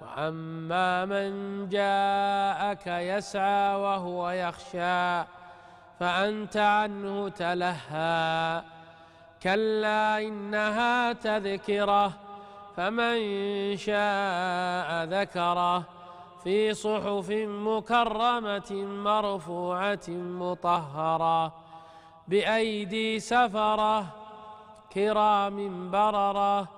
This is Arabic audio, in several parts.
وأما من جاءك يسعى وهو يخشى فأنت عنه تلهى كلا إنها تذكرة فمن شاء ذكره في صحف مكرمة مرفوعة مطهرة بأيدي سفرة كرام برره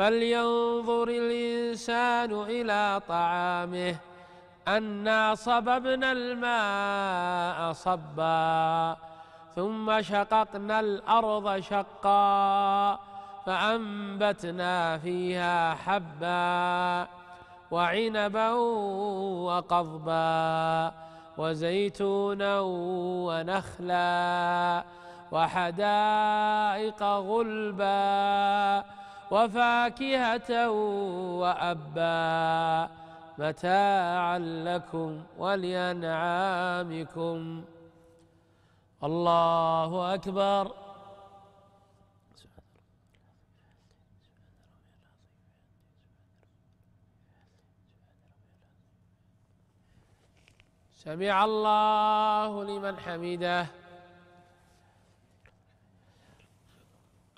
فلينظر الإنسان إلى طعامه أنا صببنا الماء صبا ثم شققنا الأرض شقا فأنبتنا فيها حبا وعنبا وقضبا وزيتونا ونخلا وحدائق غلبا وفاكهة وأبا متاعا لكم ولأنعامكم الله أكبر سمع الله لمن حمده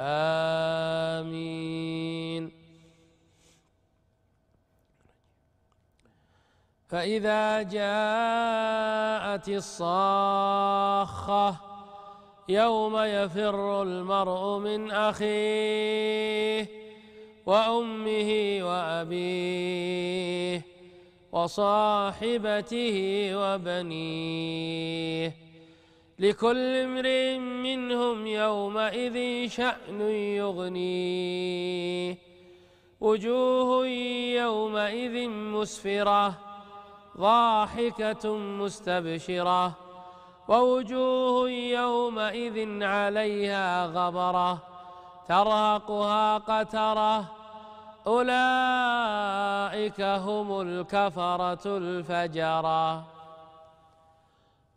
آمين فإذا جاءت الصاخة يوم يفر المرء من أخيه وأمه وأبيه وصاحبته وبنيه لكل امرئ منهم يومئذ شأن يغنيه وجوه يومئذ مسفرة ضاحكة مستبشرة ووجوه يومئذ عليها غبرة ترهقها قترة أولئك هم الكفرة الفجرة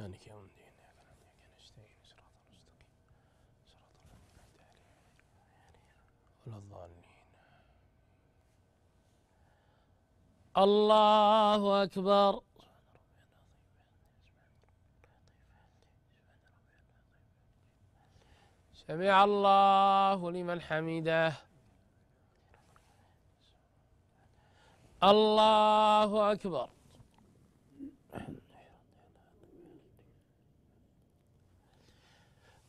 آنك يوم الدين إياك نعبد صراط المستقيم صراط ولا الضالين الله أكبر سمع الله لمن حمده الله أكبر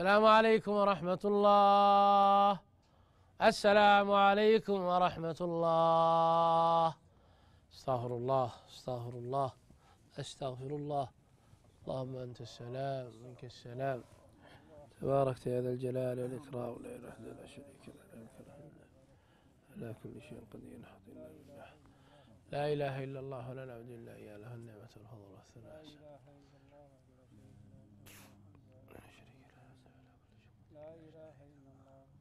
السلام عليكم ورحمة الله السلام عليكم ورحمة الله استغفر الله استغفر الله استغفر الله اللهم أنت السلام منك السلام تباركت يا ذا الجلال والإكرام لا إله إلا أنت شريك لك الحمد على كل شيء قدير الحمد لله بالله لا إله إلا الله ولا نعبد إلا إياه له النعمة والفضل والثناء